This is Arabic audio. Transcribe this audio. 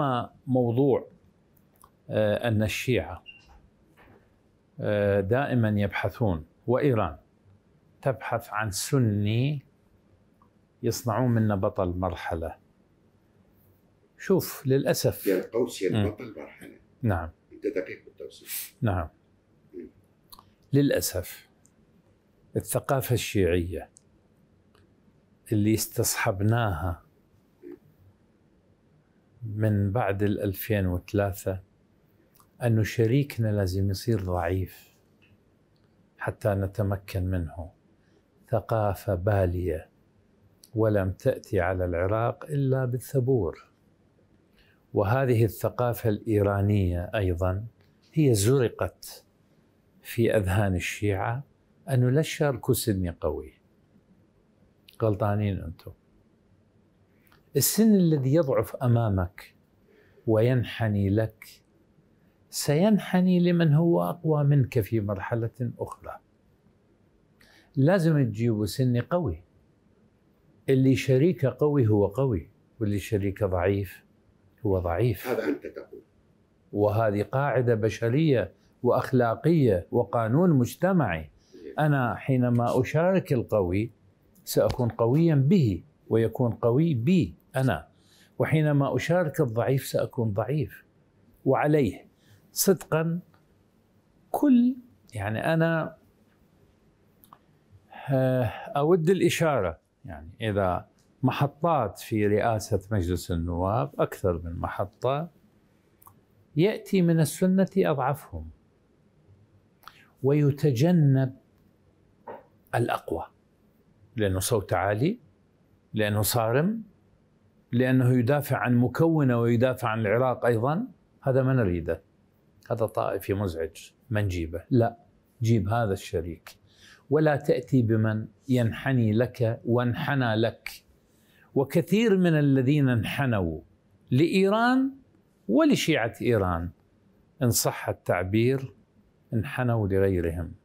أما موضوع آه، أن الشيعة آه، دائما يبحثون وإيران تبحث عن سني يصنعون منا بطل مرحلة شوف للأسف القوس توصية بطل مرحلة نعم أنت دقيق بالتوصيف نعم م. للأسف الثقافة الشيعية اللي استصحبناها من بعد ال 2003 أنه شريكنا لازم يصير ضعيف حتى نتمكن منه ثقافة بالية ولم تأتي على العراق إلا بالثبور وهذه الثقافة الإيرانية أيضا هي زرقت في أذهان الشيعة أنه لا الشرق سني قوي غلطانين أنتم السن الذي يضعف امامك وينحني لك سينحني لمن هو اقوى منك في مرحله اخرى لازم تجيب سن قوي اللي شريكه قوي هو قوي واللي شريكه ضعيف هو ضعيف هذا انت تقول وهذه قاعده بشريه واخلاقيه وقانون مجتمعي انا حينما اشارك القوي ساكون قويا به ويكون قوي بي أنا وحينما أشارك الضعيف سأكون ضعيف وعليه صدقا كل يعني أنا آه، أود الإشارة يعني إذا محطات في رئاسة مجلس النواب أكثر من محطة يأتي من السنة أضعفهم ويتجنب الأقوى لأنه صوت عالي لأنه صارم لأنه يدافع عن مكونة ويدافع عن العراق أيضا هذا ما نريده هذا طائفي مزعج ما نجيبه لا جيب هذا الشريك ولا تأتي بمن ينحني لك وانحنى لك وكثير من الذين انحنوا لإيران ولشيعة إيران إن صح التعبير انحنوا لغيرهم